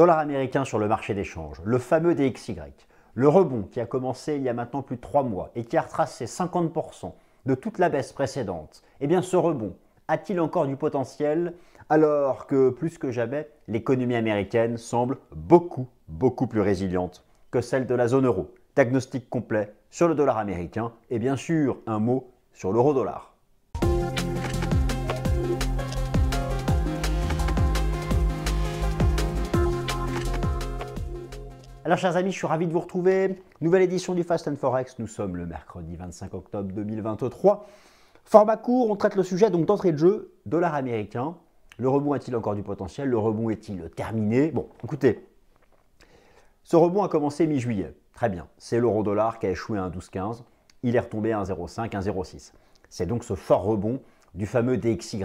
Dollar américain sur le marché d'échange, le fameux DXY, le rebond qui a commencé il y a maintenant plus de 3 mois et qui a retracé 50% de toute la baisse précédente, eh bien ce rebond a-t-il encore du potentiel alors que plus que jamais l'économie américaine semble beaucoup, beaucoup plus résiliente que celle de la zone euro Diagnostic complet sur le dollar américain et bien sûr un mot sur l'euro dollar. Alors chers amis, je suis ravi de vous retrouver. Nouvelle édition du Fast and Forex, nous sommes le mercredi 25 octobre 2023. Format court, on traite le sujet donc d'entrée de jeu, dollar américain. Le rebond a-t-il encore du potentiel Le rebond est-il terminé Bon, écoutez, ce rebond a commencé mi-juillet. Très bien, c'est l'euro dollar qui a échoué à 1,1215. Il est retombé à 1,05, 1,06. C'est donc ce fort rebond du fameux DXY,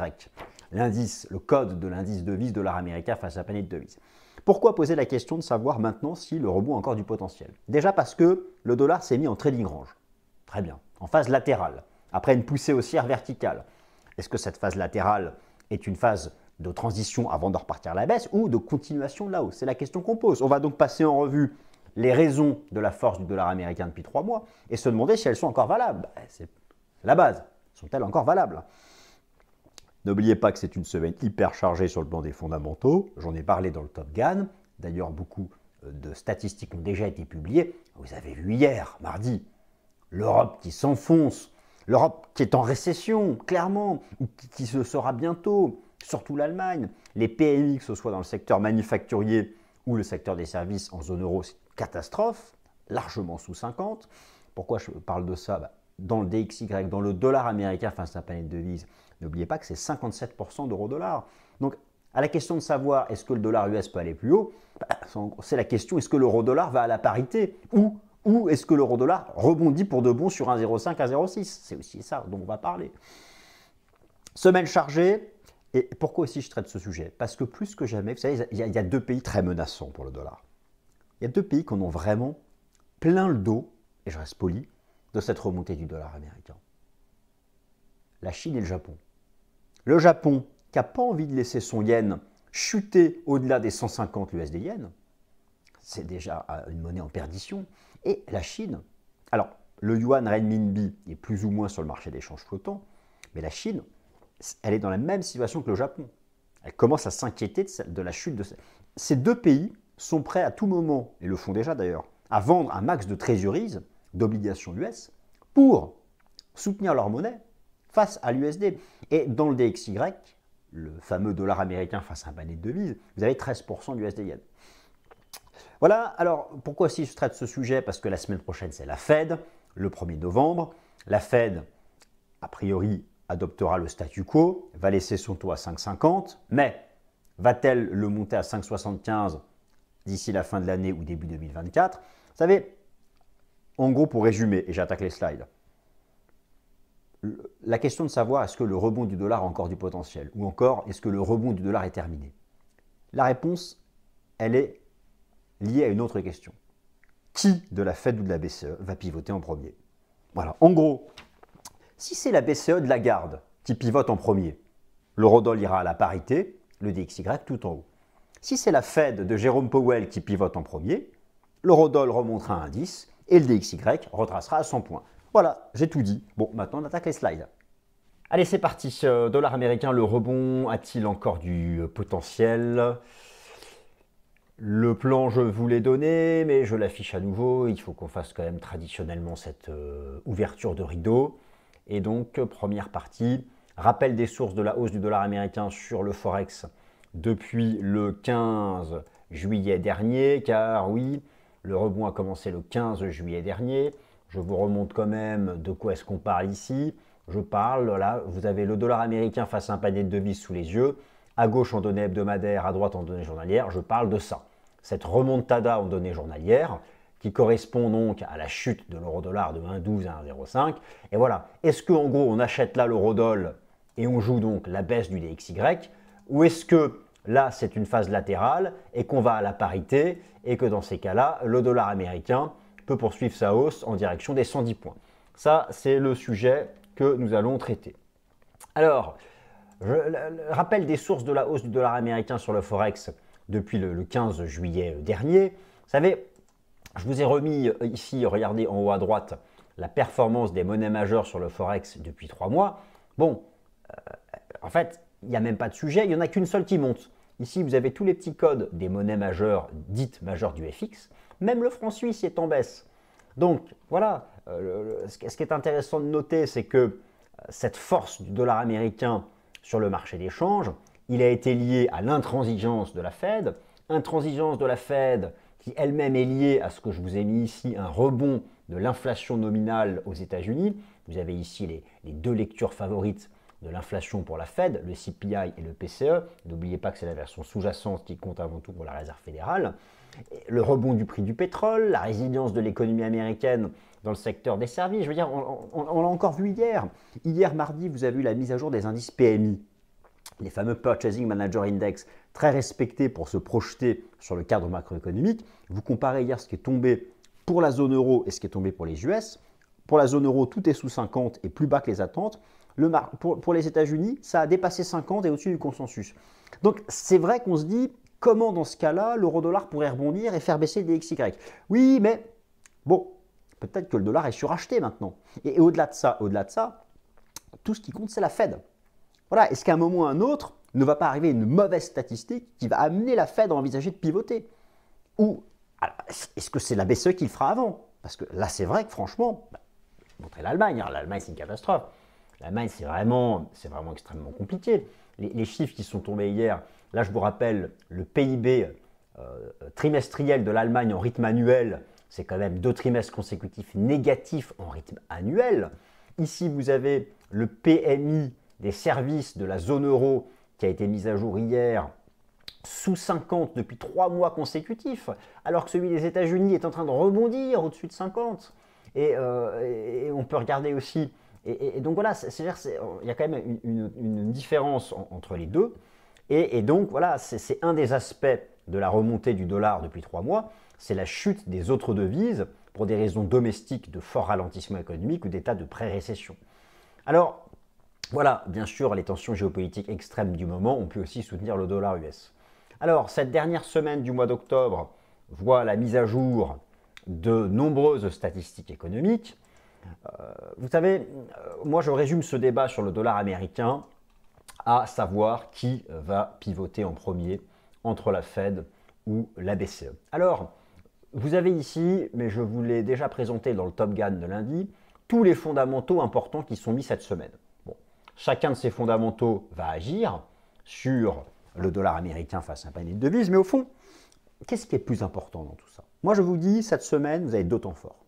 l'indice, le code de l'indice devise dollar américain face à la panier de devise. Pourquoi poser la question de savoir maintenant si le rebond a encore du potentiel Déjà parce que le dollar s'est mis en trading range. Très bien. En phase latérale. Après une poussée haussière verticale. Est-ce que cette phase latérale est une phase de transition avant de repartir à la baisse ou de continuation de la hausse C'est la question qu'on pose. On va donc passer en revue les raisons de la force du dollar américain depuis trois mois et se demander si elles sont encore valables. Ben, c'est la base. Sont-elles encore valables N'oubliez pas que c'est une semaine hyper chargée sur le plan des fondamentaux. J'en ai parlé dans le Top Gun. D'ailleurs, beaucoup euh, de statistiques ont déjà été publiées. Vous avez vu hier, mardi, l'Europe qui s'enfonce, l'Europe qui est en récession, clairement, ou qui, se sera bientôt, surtout l'Allemagne. Les PMI, que ce soit dans le secteur manufacturier ou le secteur des services en zone euro, c'est une catastrophe, largement sous 50. Pourquoi je parle de ça bah, Dans le DXY, dans le dollar américain, enfin sa de devises, N'oubliez pas que c'est 57% d'euro-dollar. Donc, à la question de savoir est-ce que le dollar US peut aller plus haut, bah, c'est la question est-ce que l'euro-dollar va à la parité ou, est-ce que l'euro-dollar rebondit pour de bon sur 1,05 à C'est aussi ça dont on va parler. Semaine chargée. Et pourquoi aussi je traite ce sujet Parce que plus que jamais, vous savez, il y, a deux pays très menaçants pour le dollar. Il y a deux pays qu'on ont vraiment plein le dos, et je reste poli, de cette remontée du dollar américain. La Chine et le Japon. Le Japon, qui n'a pas envie de laisser son yen chuter au-delà des 150 USD yen, c'est déjà euh, une monnaie en perdition, et la Chine. Alors, le yuan renminbi est plus ou moins sur le marché d'échange flottant, mais la Chine, elle est dans la même situation que le Japon. Elle commence à s'inquiéter de la chute de... Ces deux pays sont prêts à tout moment, et le font déjà d'ailleurs, à vendre un max de trésoreries, d'obligations US, pour soutenir leur monnaie face à l'USD. Et dans le DXY, le fameux dollar américain face à un panier de devises, vous avez 13% d'USD yen. Voilà, alors pourquoi si je traite ce sujet Parce que la semaine prochaine, c'est la Fed, le 1er novembre. La Fed, a priori, adoptera le statu quo, va laisser son taux à 5,50, mais va-t-elle le monter à 5,75 d'ici la fin de l'année ou début 2024 Vous savez, en gros, pour résumer, et j'attaque les slides, la question de savoir est-ce que le rebond du dollar a encore du potentiel ou encore est-ce que le rebond du dollar est terminé La réponse, elle est liée à une autre question. Qui de la Fed ou de la BCE va pivoter en premier Voilà, en gros, si c'est la BCE de la garde qui pivote en premier, l'eurodoll ira à la parité, le DXY tout en haut. Si c'est la Fed de Jérôme Powell qui pivote en premier, l'eurodoll remontera à un 10 et le DXY retracera à 100 points. Voilà, j'ai tout dit. Bon, maintenant on attaque les slides. Allez, c'est parti. Euh, dollar américain, le rebond a-t-il encore du euh, potentiel Le plan, je vous l'ai donné, mais je l'affiche à nouveau. Il faut qu'on fasse quand même traditionnellement cette euh, ouverture de rideau. Et donc, première partie, rappel des sources de la hausse du dollar américain sur le Forex depuis le 15 juillet dernier, car oui, le rebond a commencé le 15 juillet dernier je vous remonte quand même de quoi est-ce qu'on parle ici. Je parle, là, vous avez le dollar américain face à un panier de devises sous les yeux, à gauche en données hebdomadaires, à droite en données journalières, je parle de ça. Cette remontada en données journalières, qui correspond donc à la chute de l'euro-dollar de 1,12 à 1,05. Et voilà, est-ce qu'en gros on achète là l'euro-dollar et on joue donc la baisse du DXY, ou est-ce que là c'est une phase latérale et qu'on va à la parité et que dans ces cas-là, le dollar américain peut poursuivre sa hausse en direction des 110 points. Ça, c'est le sujet que nous allons traiter. Alors, je, le rappel des sources de la hausse du dollar américain sur le Forex depuis le, 15 juillet euh, dernier. Vous savez, je vous ai remis euh, ici, regardez en haut à droite, la performance des monnaies majeures sur le Forex depuis trois mois. Bon, euh, en fait, il n'y a même pas de sujet, il n'y en a qu'une seule qui monte. Ici, vous avez tous les petits codes des monnaies majeures, dites majeures du FX. Même le franc suisse est en baisse. Donc voilà, euh, ce qui est intéressant de noter, c'est que euh, cette force du dollar américain sur le marché des changes, il a été lié à l'intransigeance de la Fed, intransigeance de la Fed qui elle-même est liée à ce que je vous ai mis ici, un rebond de l'inflation nominale aux États-Unis. Vous avez ici les, deux lectures favorites de l'inflation pour la Fed, le CPI et le PCE. N'oubliez pas que c'est la version sous-jacente qui compte avant tout pour la Réserve fédérale le rebond du prix du pétrole, la résilience de l'économie américaine dans le secteur des services. Je veux dire, on, l'a encore vu hier. Hier mardi, vous avez eu la mise à jour des indices PMI, les fameux Purchasing Manager Index, très respectés pour se projeter sur le cadre macroéconomique. Vous comparez hier ce qui est tombé pour la zone euro et ce qui est tombé pour les US. Pour la zone euro, tout est sous 50 et plus bas que les attentes. pour, pour les États-Unis, ça a dépassé 50 et au-dessus du consensus. Donc c'est vrai qu'on se dit, Comment dans ce cas-là, l'euro-dollar pourrait rebondir et faire baisser le XY Oui, mais bon, peut-être que le dollar est suracheté maintenant. Et, au-delà de ça, au-delà de ça, tout ce qui compte, c'est la Fed. Voilà, est-ce qu'à un moment ou à un autre, ne va pas arriver une mauvaise statistique qui va amener la Fed à envisager de pivoter Ou est-ce que c'est la BCE qui le fera avant Parce que là, c'est vrai que franchement, bah, montrer l'Allemagne. Hein, L'Allemagne, c'est une catastrophe. L'Allemagne, c'est vraiment, c'est vraiment extrêmement compliqué les, chiffres qui sont tombés hier, là je vous rappelle le PIB euh, trimestriel de l'Allemagne en rythme annuel, c'est quand même deux trimestres consécutifs négatifs en rythme annuel. Ici vous avez le PMI des services de la zone euro qui a été mis à jour hier sous 50 depuis trois mois consécutifs, alors que celui des États-Unis est en train de rebondir au-dessus de 50. Euh, et, on peut regarder aussi et, donc voilà, il y a quand même une, différence entre les deux. Et, et donc voilà, c'est un des aspects de la remontée du dollar depuis trois mois, c'est la chute des autres devises pour des raisons domestiques de fort ralentissement économique ou d'état de pré-récession. Alors voilà, bien sûr, les tensions géopolitiques extrêmes du moment ont pu aussi soutenir le dollar US. Alors cette dernière semaine du mois d'octobre voit la mise à jour de nombreuses statistiques économiques euh, vous savez, euh, moi je résume ce débat sur le dollar américain à savoir qui va pivoter en premier entre la Fed ou la BCE. Alors, vous avez ici, mais je vous l'ai déjà présenté dans le Top Gun de lundi, tous les fondamentaux importants qui sont mis cette semaine. Bon, chacun de ces fondamentaux va agir sur le dollar américain face à un panier de devises, mais au fond, qu'est-ce qui est plus important dans tout ça Moi, je vous dis, cette semaine, vous avez d'autant fort.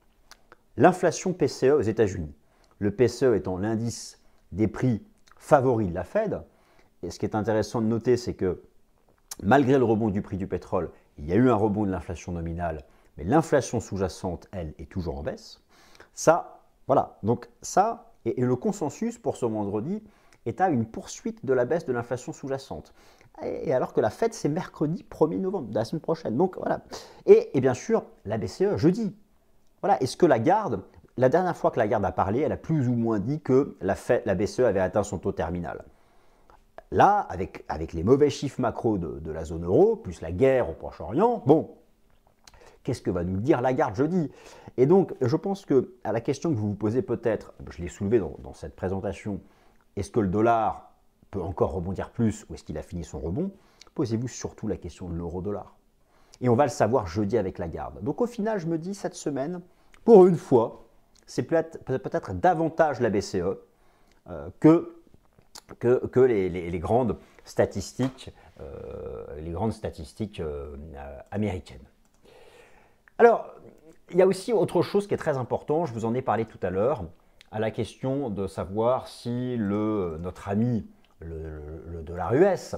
L'inflation PCE aux États-Unis. Le PCE étant l'indice des prix favoris de la Fed. Et ce qui est intéressant de noter, c'est que malgré le rebond du prix du pétrole, il y a eu un rebond de l'inflation nominale, mais l'inflation sous-jacente, elle, est toujours en baisse. Ça, voilà. Donc ça, et, le consensus pour ce vendredi est à une poursuite de la baisse de l'inflation sous-jacente. Et, alors que la Fed, c'est mercredi 1er novembre, de la semaine prochaine. Donc voilà. Et, et bien sûr, la BCE, jeudi, voilà, est-ce que la garde, la dernière fois que la garde a parlé, elle a plus ou moins dit que la, BCE e avait atteint son taux terminal. Là, avec, avec les mauvais chiffres macro de, la zone euro, plus la guerre au Proche-Orient, bon, qu'est-ce que va nous dire la garde jeudi Et donc, je pense que à la question que vous vous posez peut-être, je l'ai soulevée dans, cette présentation, est-ce que le dollar peut encore rebondir plus ou est-ce qu'il a fini son rebond Posez-vous surtout la question de l'euro-dollar. Et on va le savoir jeudi avec la garde. Donc au final, je me dis, cette semaine, pour une fois, c'est peut-être davantage la BCE euh, que, que, les, grandes statistiques, les grandes statistiques euh, euh, américaines. Alors, il y a aussi autre chose qui est très important, je vous en ai parlé tout à l'heure, à la question de savoir si le, notre ami, le, le dollar US,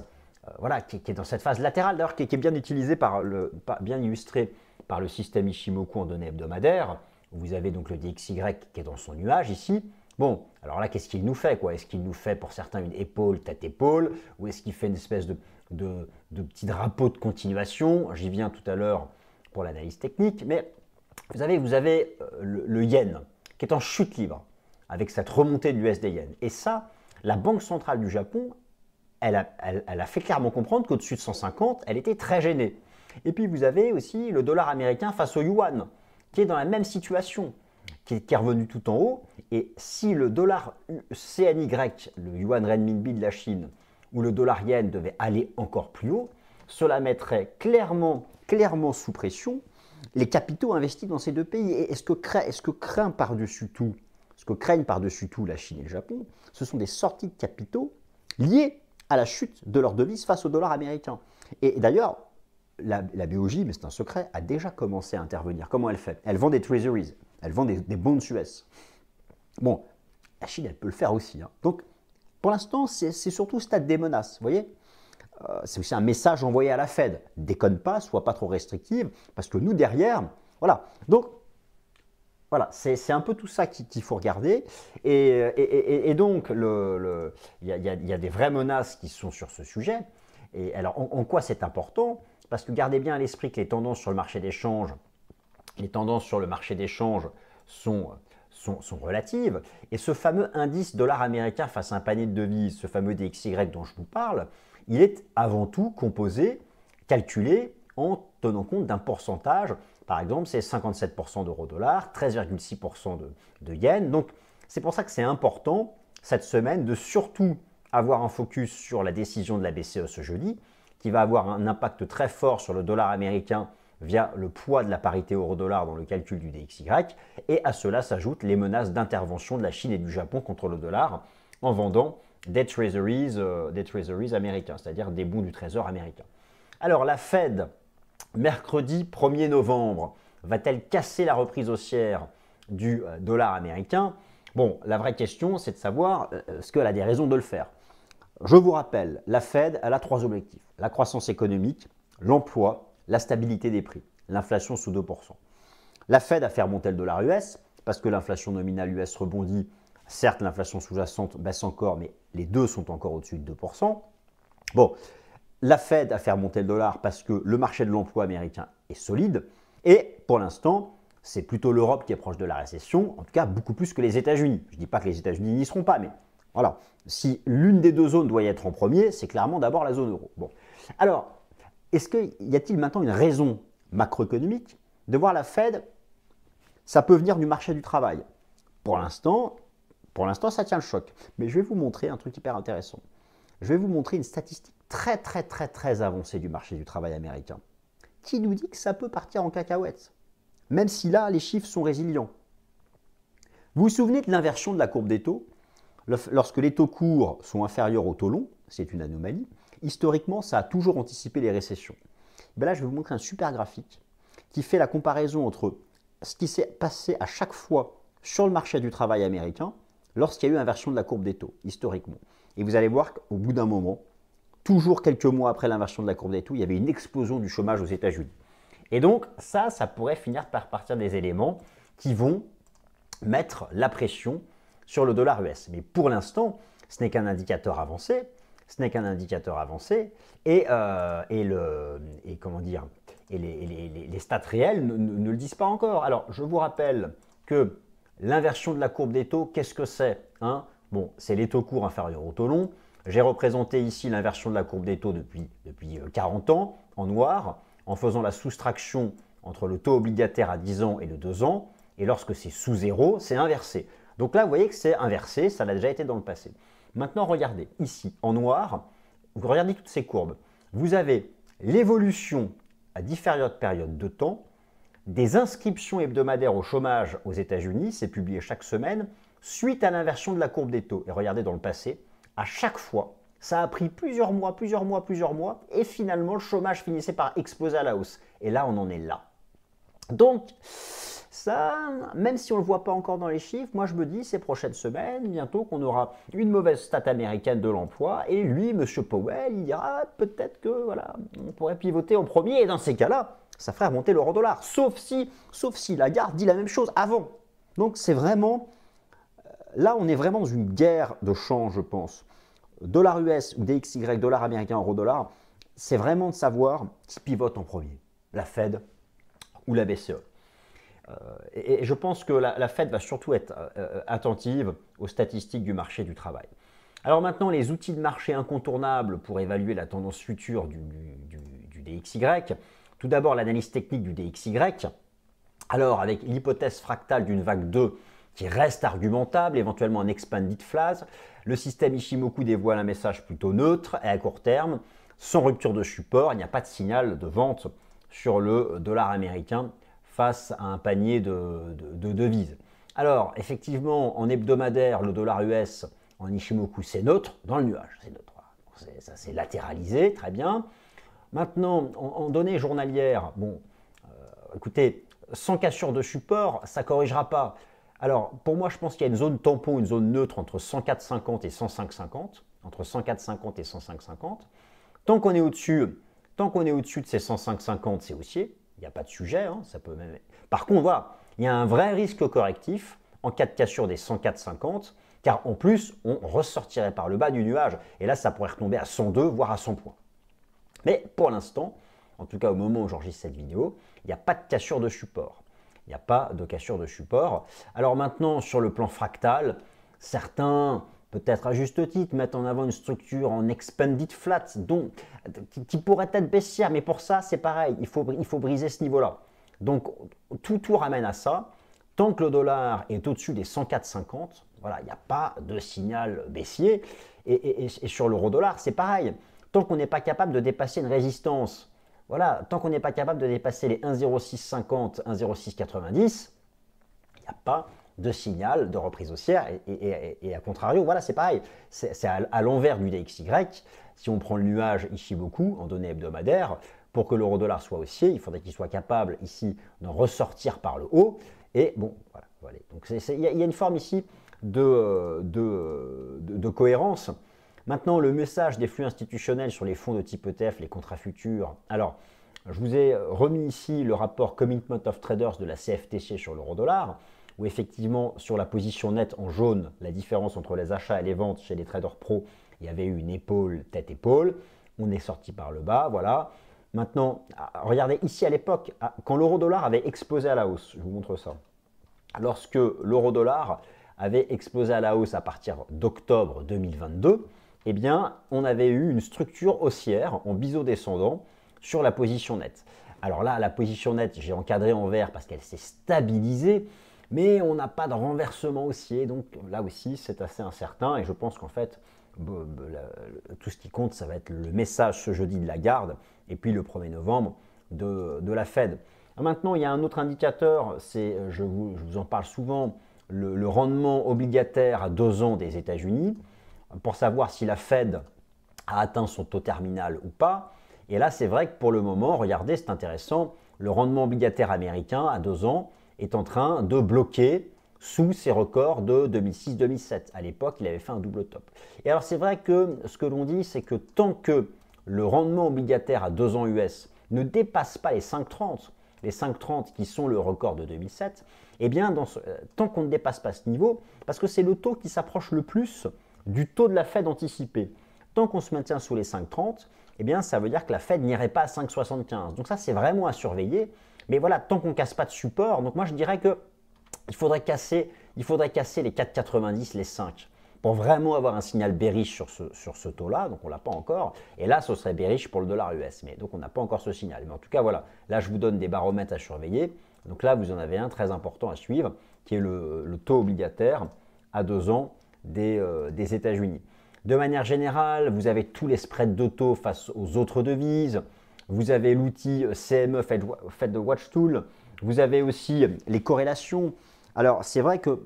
euh, voilà, qui, est dans cette phase latérale, d'ailleurs, qui, est bien utilisé par le, illustrée par le système Ishimoku en données hebdomadaires. Vous avez donc le DXY qui est dans son nuage ici. Bon, alors là, qu'est-ce qu'il nous fait quoi Est-ce qu'il nous fait pour certains une épaule, tête-épaule Ou est-ce qu'il fait une espèce de, de, petit drapeau de continuation J'y viens tout à l'heure pour l'analyse technique. Mais vous avez, vous avez euh, le, le, yen qui est en chute libre avec cette remontée de l'USD yen. Et ça, la Banque centrale du Japon, elle a, fait clairement comprendre qu'au-dessus de 150, elle était très gênée. Et puis vous avez aussi le dollar américain face au yuan, qui est dans la même situation, qui est, revenu tout en haut. Et si le dollar CNY, le yuan renminbi de la Chine, ou le dollar yen devait aller encore plus haut, cela mettrait clairement, clairement sous pression les capitaux investis dans ces deux pays. Et est-ce que, craint par-dessus tout, ce que craignent par-dessus tout la Chine et le Japon, ce sont des sorties de capitaux liées à la chute de leur devise face au dollar américain. Et d'ailleurs, la, la, BOJ, mais c'est un secret, a déjà commencé à intervenir. Comment elle fait Elle vend des treasuries, elle vend des, des bonds US. Bon, la Chine, elle peut le faire aussi. Hein. Donc, pour l'instant, c'est surtout stade des menaces, vous voyez euh, C'est aussi un message envoyé à la Fed. Déconne pas, sois pas trop restrictive, parce que nous, derrière, voilà. Donc, voilà, c'est un peu tout ça qu'il faut regarder. Et, donc, il le, y, a, des vraies menaces qui sont sur ce sujet. Et alors, en, quoi c'est important Parce que gardez bien à l'esprit que les tendances sur le marché d'échange, les tendances sur le marché sont, sont, sont, relatives. Et ce fameux indice dollar américain face à un panier de devises, ce fameux DXY dont je vous parle, il est avant tout composé, calculé en tenant compte d'un pourcentage par exemple, c'est 57% d'euro-dollar, 13,6% de, de yen. Donc, c'est pour ça que c'est important cette semaine de surtout avoir un focus sur la décision de la BCE ce jeudi, qui va avoir un impact très fort sur le dollar américain via le poids de la parité euro-dollar dans le calcul du DXY, et à cela s'ajoutent les menaces d'intervention de la Chine et du Japon contre le dollar en vendant des treasuries, euh, des treasuries américains, c'est-à-dire des bons du trésor américain. Alors la Fed mercredi 1er novembre va-t-elle casser la reprise haussière du euh, dollar américain Bon, la vraie question, c'est de savoir euh, euh, ce qu'elle a des raisons de le faire. Je vous rappelle, la Fed, elle a trois objectifs. La croissance économique, l'emploi, la stabilité des prix, l'inflation sous 2%. La Fed a fait remonter le dollar US, parce que l'inflation nominale US rebondit. Certes, l'inflation sous-jacente baisse encore, mais les deux sont encore au-dessus de 2%. Bon, la Fed a fait monter le dollar parce que le marché de l'emploi américain est solide. Et pour l'instant, c'est plutôt l'Europe qui est proche de la récession, en tout cas beaucoup plus que les États-Unis. Je ne dis pas que les États-Unis n'y seront pas, mais voilà. Si l'une des deux zones doit y être en premier, c'est clairement d'abord la zone euro. Bon. Alors, est-ce qu'il y a-t-il maintenant une raison macroéconomique de voir la Fed Ça peut venir du marché du travail. Pour l'instant, pour l'instant, ça tient le choc. Mais je vais vous montrer un truc hyper intéressant. Je vais vous montrer une statistique très très très très avancé du marché du travail américain, qui nous dit que ça peut partir en cacahuètes, même si là, les chiffres sont résilients. Vous vous souvenez de l'inversion de la courbe des taux Lorsque les taux courts sont inférieurs aux taux longs, c'est une anomalie, historiquement, ça a toujours anticipé les récessions. Ben là, je vais vous montrer un super graphique qui fait la comparaison entre ce qui s'est passé à chaque fois sur le marché du travail américain lorsqu'il y a eu inversion de la courbe des taux, historiquement. Et vous allez voir qu'au bout d'un moment, toujours quelques mois après l'inversion de la courbe des taux, il y avait une explosion du chômage aux États-Unis. Et donc, ça, ça pourrait finir par partir des éléments qui vont mettre la pression sur le dollar US. Mais pour l'instant, ce n'est qu'un indicateur avancé, ce n'est qu'un indicateur avancé, et, euh, comment dire, et les, stats réels ne, le disent pas encore. Alors, je vous rappelle que l'inversion de la courbe des taux, qu'est-ce que c'est hein Bon, c'est les taux courts inférieurs aux taux longs. J'ai représenté ici l'inversion de la courbe des taux depuis, 40 euh, ans en noir, en faisant la soustraction entre le taux obligataire à 10 ans et le 2 ans. Et lorsque c'est sous zéro, c'est inversé. Donc là, vous voyez que c'est inversé, ça l'a déjà été dans le passé. Maintenant, regardez, ici, en noir, vous regardez toutes ces courbes. Vous avez l'évolution à différentes périodes de temps des inscriptions hebdomadaires au chômage aux États-Unis, c'est publié chaque semaine, suite à l'inversion de la courbe des taux. Et regardez dans le passé, à chaque fois, ça a pris plusieurs mois, plusieurs mois, plusieurs mois, et finalement, le chômage finissait par exploser à la hausse. Et là, on en est là. Donc, ça, même si on ne le voit pas encore dans les chiffres, moi je me dis ces prochaines semaines, bientôt qu'on aura une mauvaise stat américaine de l'emploi, et lui, M. Powell, il dira ah, peut-être que voilà, on pourrait pivoter en premier, et dans ces cas-là, ça ferait remonter l'euro dollar. Sauf si, sauf si Lagarde dit la même chose avant. Donc c'est vraiment là, on est vraiment dans une guerre de change, je pense. Dollar US ou DXY, dollar américain, euro dollar, c'est vraiment de savoir qui pivote en premier, la Fed ou la BCE. Euh, et, je pense que la, Fed va surtout être euh, attentive aux statistiques du marché du travail. Alors maintenant, les outils de marché incontournables pour évaluer la tendance future du, du DXY. Tout d'abord, l'analyse technique du DXY. Alors, avec l'hypothèse fractale d'une vague 2, qui reste argumentable, éventuellement un expanded phase. Le système Ishimoku dévoile un message plutôt neutre et à court terme, sans rupture de support, il n'y a pas de signal de vente sur le dollar américain face à un panier de, devises. Alors, effectivement, en hebdomadaire, le dollar US en Ishimoku, c'est neutre, dans le nuage, c'est neutre. Ça, c'est latéralisé, très bien. Maintenant, en, données journalières, bon, euh, écoutez, sans cassure de support, ça ne corrigera pas. Alors, pour moi, je pense qu'il y a une zone tampon, une zone neutre entre 104,50 et 105,50. Entre 104,50 et 105,50. Tant qu'on est au-dessus, tant qu'on est au-dessus de ces 105,50, c'est haussier. Il n'y a pas de sujet. Hein, ça peut même... Par contre, voilà, il y a un vrai risque correctif en cas de cassure des 104,50, car en plus, on ressortirait par le bas du nuage. Et là, ça pourrait retomber à 102, voire à 100 points. Mais pour l'instant, en tout cas au moment où j'enregistre cette vidéo, il n'y a pas de cassure de support. Il n'y a pas de cassure de support. Alors maintenant, sur le plan fractal, certains peut-être à juste titre, mettent en avant une structure en expanded flat, donc, qui pourrait être baissière, mais pour ça, c'est pareil, il faut, il faut briser ce niveau-là. Donc, tout, tout ramène à ça. Tant que le dollar est au-dessus des 104,50, voilà, il n'y a pas de signal baissier. Et, et sur l'euro-dollar, c'est pareil. Tant qu'on n'est pas capable de dépasser une résistance voilà, tant qu'on n'est pas capable de dépasser les 1,0650, 1,0690, il n'y a pas de signal de reprise haussière. Et, à contrario, voilà, c'est pareil. C'est à, l'envers du DXY. Si on prend le nuage ici beaucoup, en données hebdomadaires, pour que l'euro dollar soit haussier, il faudrait qu'il soit capable ici d'en ressortir par le haut. Et bon, voilà. voilà. Donc il y, a une forme ici de euh, euh, cohérence Maintenant, le message des flux institutionnels sur les fonds de type ETF, les contrats futurs. Alors, je vous ai remis ici le rapport Commitment of Traders de la CFTC sur l'euro-dollar, où effectivement, sur la position nette en jaune, la différence entre les achats et les ventes chez les traders pro, il y avait eu une épaule, tête-épaule. On est sorti par le bas, voilà. Maintenant, ah, regardez ici à l'époque, ah, quand l'euro-dollar avait explosé à la hausse, je vous montre ça. Lorsque l'euro-dollar avait explosé à la hausse à partir d'octobre 2022, eh bien, on avait eu une structure haussière en biseau descendant sur la position nette. Alors là, la position nette, j'ai encadré en vert parce qu'elle s'est stabilisée, mais on n'a pas de renversement haussier, donc là aussi, c'est assez incertain, et je pense qu'en fait, tout ce qui compte, ça va être le message ce jeudi de la garde, et puis le 1er novembre de, la Fed. Maintenant, il y a un autre indicateur, c'est, euh, je vous, en parle souvent, le, rendement obligataire à 2 ans des États-Unis pour savoir si la Fed a atteint son taux terminal ou pas. Et là, c'est vrai que pour le moment, regardez, c'est intéressant, le rendement obligataire américain à 2 ans est en train de bloquer sous ses records de 2006-2007. À l'époque, il avait fait un double top. Et alors, c'est vrai que ce que l'on dit, c'est que tant que le rendement obligataire à 2 ans US ne dépasse pas les 5,30, les 5,30 qui sont le record de 2007, eh bien, euh, tant qu'on ne dépasse pas ce niveau, parce que c'est le taux qui s'approche le plus du taux de la Fed anticipé, tant qu'on se maintient sous les 5,30, eh bien, ça veut dire que la Fed n'irait pas à 5,75. Donc ça, c'est vraiment à surveiller. Mais voilà, tant qu'on ne casse pas de support, donc moi je dirais que il faudrait casser, il faudrait casser les 4,90, les 5 pour vraiment avoir un signal bearish sur ce, taux-là, donc on ne l'a pas encore, et là ce serait bearish pour le dollar US, mais donc on n'a pas encore ce signal. Mais en tout cas voilà, là je vous donne des baromètres à surveiller, donc là vous en avez un très important à suivre, qui est le, le taux obligataire à 2 ans euh, des, États-Unis. De manière générale, vous avez tous les spreads d'auto face aux autres devises. Vous avez l'outil euh, CME Fed Watch Tool. Vous avez aussi euh, les corrélations. Alors, c'est vrai que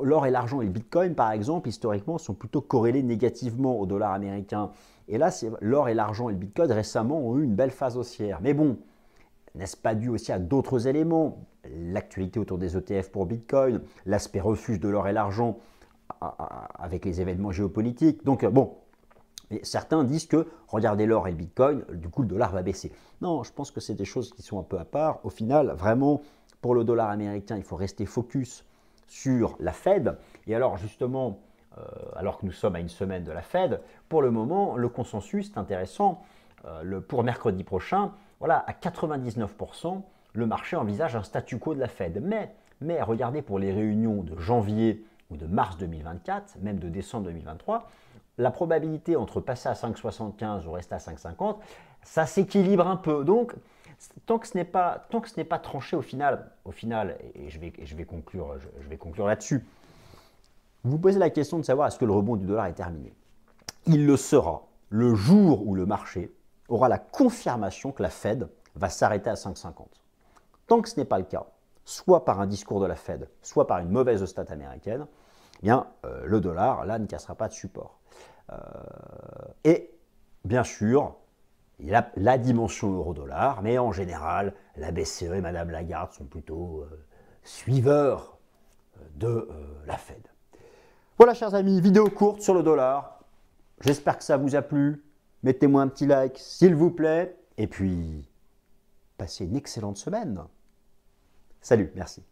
l'or et l'argent et le bitcoin, par exemple, historiquement, sont plutôt corrélés négativement au dollar américain. Et là, l'or et l'argent et le bitcoin récemment ont eu une belle phase haussière. Mais bon, n'est-ce pas dû aussi à d'autres éléments L'actualité autour des ETF pour bitcoin, l'aspect refuge de l'or et l'argent avec les événements géopolitiques. Donc euh, bon, certains disent que regardez l'or et le bitcoin, du coup le dollar va baisser. Non, je pense que c'est des choses qui sont un peu à part. Au final, vraiment, pour le dollar américain, il faut rester focus sur la Fed. Et alors justement, euh, alors que nous sommes à une semaine de la Fed, pour le moment, le consensus est intéressant. Euh, le, pour mercredi prochain, voilà, à 99%, le marché envisage un statu quo de la Fed. Mais, mais regardez pour les réunions de janvier ou de mars 2024, même de décembre 2023, la probabilité entre passer à 5,75 ou rester à 5,50, ça s'équilibre un peu. Donc, tant que ce n'est pas, tant que ce n'est pas tranché au final, au final, et je vais, je vais conclure, vais conclure là-dessus. Vous posez la question de savoir est-ce que le rebond du dollar est terminé. Il le sera le jour où le marché aura la confirmation que la Fed va s'arrêter à 5,50. Tant que ce n'est pas le cas, soit par un discours de la Fed, soit par une mauvaise stat américaine, eh bien, euh, le dollar, là, ne cassera pas de support. Euh, et bien sûr, il a la dimension euro-dollar, mais en général, la BCE et Madame Lagarde sont plutôt euh, suiveurs de la Fed. Voilà, chers amis, vidéo courte sur le dollar. J'espère que ça vous a plu. Mettez-moi un petit like, s'il vous plaît. Et puis, passez une excellente semaine. Salut, merci.